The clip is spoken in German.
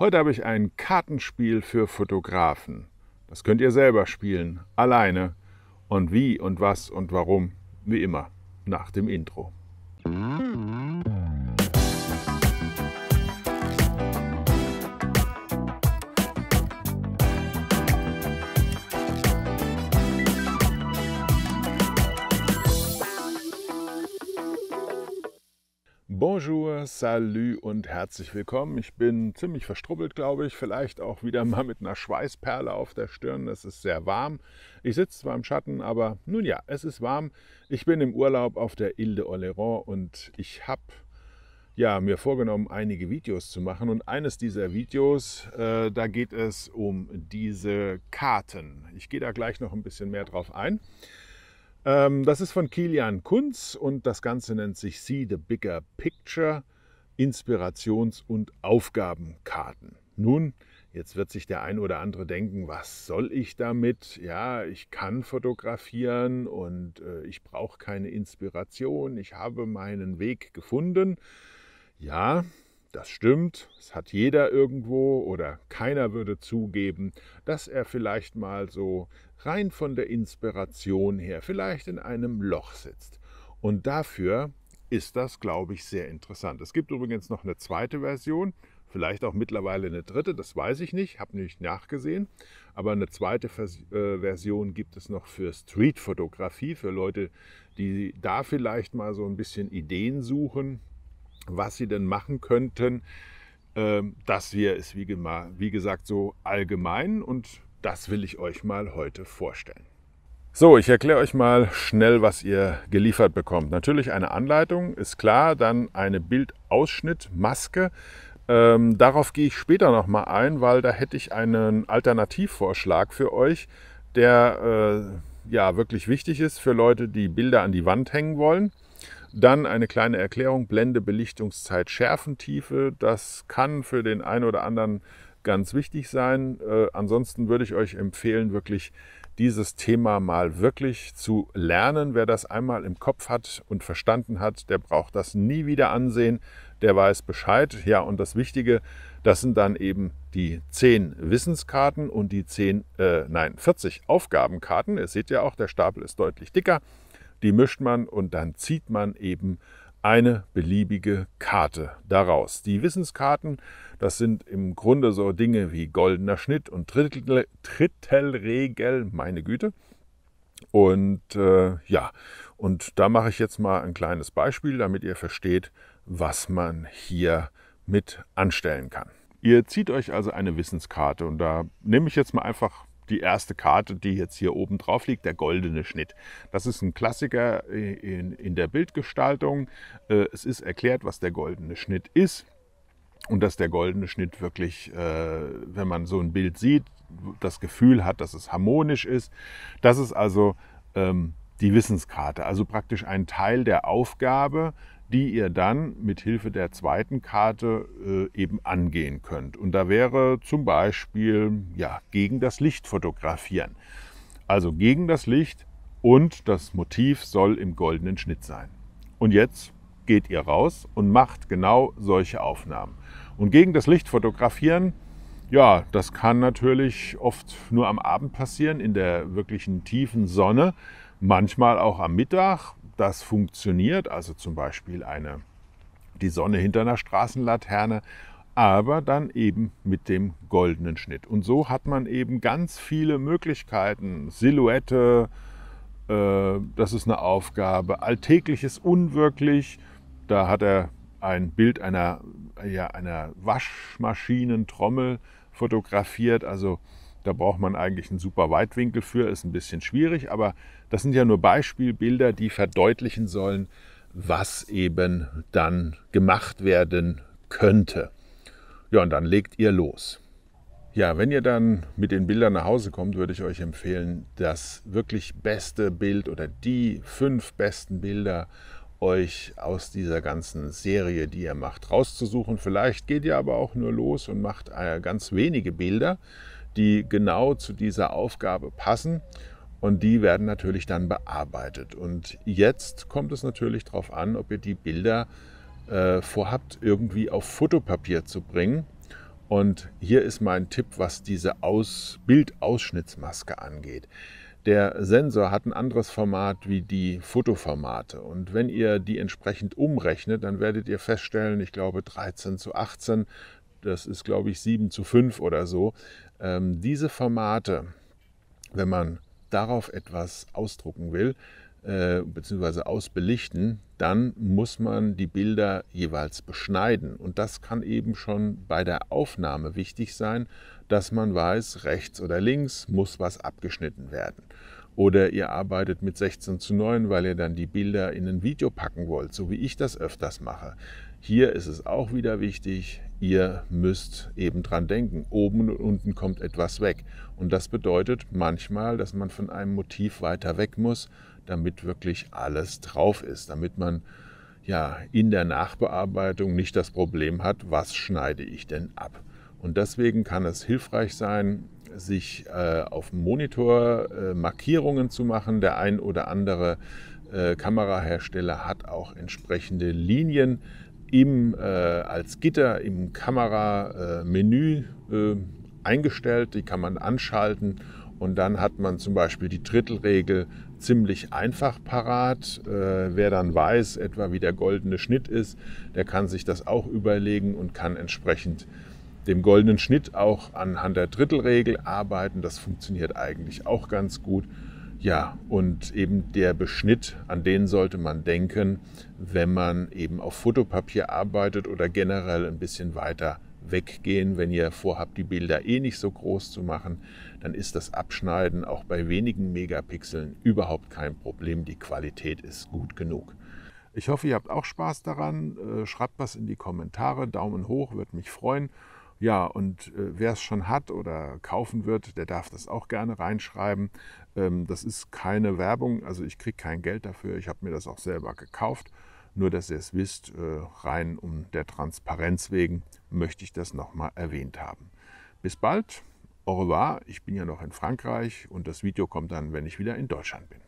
Heute habe ich ein Kartenspiel für Fotografen. Das könnt ihr selber spielen, alleine. Und wie und was und warum, wie immer, nach dem Intro. Bonjour, salut und herzlich willkommen. Ich bin ziemlich verstrubbelt, glaube ich. Vielleicht auch wieder mal mit einer Schweißperle auf der Stirn. Es ist sehr warm. Ich sitze zwar im Schatten, aber nun ja, es ist warm. Ich bin im Urlaub auf der Ile de Oléron und ich habe ja, mir vorgenommen, einige Videos zu machen. Und eines dieser Videos, äh, da geht es um diese Karten. Ich gehe da gleich noch ein bisschen mehr drauf ein. Ähm, das ist von Kilian Kunz und das Ganze nennt sich See the Bigger Picture, Inspirations- und Aufgabenkarten. Nun, jetzt wird sich der ein oder andere denken, was soll ich damit? Ja, ich kann fotografieren und äh, ich brauche keine Inspiration, ich habe meinen Weg gefunden. Ja, das stimmt, es hat jeder irgendwo oder keiner würde zugeben, dass er vielleicht mal so rein von der Inspiration her vielleicht in einem Loch sitzt. Und dafür ist das, glaube ich, sehr interessant. Es gibt übrigens noch eine zweite Version, vielleicht auch mittlerweile eine dritte, das weiß ich nicht, habe nicht nachgesehen. Aber eine zweite äh, Version gibt es noch für Streetfotografie, für Leute, die da vielleicht mal so ein bisschen Ideen suchen was sie denn machen könnten. Ähm, das wir es wie gesagt so allgemein und das will ich euch mal heute vorstellen. So, ich erkläre euch mal schnell, was ihr geliefert bekommt. Natürlich eine Anleitung, ist klar, dann eine Bildausschnittmaske. Ähm, darauf gehe ich später nochmal ein, weil da hätte ich einen Alternativvorschlag für euch, der äh, ja wirklich wichtig ist für Leute, die Bilder an die Wand hängen wollen. Dann eine kleine Erklärung, Blende, Belichtungszeit, Schärfentiefe. Das kann für den einen oder anderen ganz wichtig sein. Äh, ansonsten würde ich euch empfehlen, wirklich dieses Thema mal wirklich zu lernen. Wer das einmal im Kopf hat und verstanden hat, der braucht das nie wieder ansehen, der weiß Bescheid. Ja, und das Wichtige, das sind dann eben die 10 Wissenskarten und die 10, äh, nein, 40 Aufgabenkarten. Ihr seht ja auch, der Stapel ist deutlich dicker. Die mischt man und dann zieht man eben eine beliebige Karte daraus. Die Wissenskarten, das sind im Grunde so Dinge wie goldener Schnitt und Drittel, Drittelregel, meine Güte. Und äh, ja, und da mache ich jetzt mal ein kleines Beispiel, damit ihr versteht, was man hier mit anstellen kann. Ihr zieht euch also eine Wissenskarte und da nehme ich jetzt mal einfach die erste Karte, die jetzt hier oben drauf liegt, der goldene Schnitt. Das ist ein Klassiker äh, in, in der Bildgestaltung. Äh, es ist erklärt, was der goldene Schnitt ist und dass der goldene Schnitt wirklich, äh, wenn man so ein Bild sieht, das Gefühl hat, dass es harmonisch ist. Das ist also ähm, die Wissenskarte, also praktisch ein Teil der Aufgabe, die ihr dann mit Hilfe der zweiten Karte äh, eben angehen könnt. Und da wäre zum Beispiel ja, gegen das Licht fotografieren. Also gegen das Licht und das Motiv soll im goldenen Schnitt sein. Und jetzt geht ihr raus und macht genau solche Aufnahmen. Und gegen das Licht fotografieren, ja, das kann natürlich oft nur am Abend passieren, in der wirklichen tiefen Sonne, manchmal auch am Mittag, das funktioniert, also zum Beispiel eine, die Sonne hinter einer Straßenlaterne, aber dann eben mit dem goldenen Schnitt. Und so hat man eben ganz viele Möglichkeiten. Silhouette, äh, das ist eine Aufgabe. Alltägliches unwirklich, da hat er ein Bild einer, ja, einer Waschmaschinentrommel fotografiert, also da braucht man eigentlich einen super Weitwinkel für, ist ein bisschen schwierig, aber das sind ja nur Beispielbilder, die verdeutlichen sollen, was eben dann gemacht werden könnte. Ja, und dann legt ihr los. Ja, wenn ihr dann mit den Bildern nach Hause kommt, würde ich euch empfehlen, das wirklich beste Bild oder die fünf besten Bilder euch aus dieser ganzen Serie, die ihr macht, rauszusuchen. Vielleicht geht ihr aber auch nur los und macht äh, ganz wenige Bilder die genau zu dieser Aufgabe passen. Und die werden natürlich dann bearbeitet. Und jetzt kommt es natürlich darauf an, ob ihr die Bilder äh, vorhabt, irgendwie auf Fotopapier zu bringen. Und hier ist mein Tipp, was diese Aus Bildausschnittsmaske angeht. Der Sensor hat ein anderes Format wie die Fotoformate. Und wenn ihr die entsprechend umrechnet, dann werdet ihr feststellen, ich glaube 13 zu 18, das ist glaube ich 7 zu 5 oder so, ähm, diese Formate, wenn man darauf etwas ausdrucken will, äh, beziehungsweise ausbelichten, dann muss man die Bilder jeweils beschneiden. Und das kann eben schon bei der Aufnahme wichtig sein, dass man weiß, rechts oder links muss was abgeschnitten werden. Oder ihr arbeitet mit 16 zu 9, weil ihr dann die Bilder in ein Video packen wollt, so wie ich das öfters mache. Hier ist es auch wieder wichtig, ihr müsst eben dran denken. Oben und unten kommt etwas weg. Und das bedeutet manchmal, dass man von einem Motiv weiter weg muss, damit wirklich alles drauf ist, damit man ja in der Nachbearbeitung nicht das Problem hat, was schneide ich denn ab. Und deswegen kann es hilfreich sein, sich äh, auf dem Monitor äh, Markierungen zu machen. Der ein oder andere äh, Kamerahersteller hat auch entsprechende Linien, im, äh, als Gitter im Kameramenü äh, eingestellt. Die kann man anschalten und dann hat man zum Beispiel die Drittelregel ziemlich einfach parat. Äh, wer dann weiß, etwa wie der goldene Schnitt ist, der kann sich das auch überlegen und kann entsprechend dem goldenen Schnitt auch anhand der Drittelregel arbeiten. Das funktioniert eigentlich auch ganz gut. Ja, und eben der Beschnitt, an den sollte man denken, wenn man eben auf Fotopapier arbeitet oder generell ein bisschen weiter weggehen. Wenn ihr vorhabt, die Bilder eh nicht so groß zu machen, dann ist das Abschneiden auch bei wenigen Megapixeln überhaupt kein Problem. Die Qualität ist gut genug. Ich hoffe, ihr habt auch Spaß daran. Äh, schreibt was in die Kommentare. Daumen hoch, würde mich freuen. Ja, und äh, wer es schon hat oder kaufen wird, der darf das auch gerne reinschreiben. Ähm, das ist keine Werbung, also ich kriege kein Geld dafür. Ich habe mir das auch selber gekauft. Nur, dass ihr es wisst, äh, rein um der Transparenz wegen möchte ich das nochmal erwähnt haben. Bis bald, au revoir. Ich bin ja noch in Frankreich und das Video kommt dann, wenn ich wieder in Deutschland bin.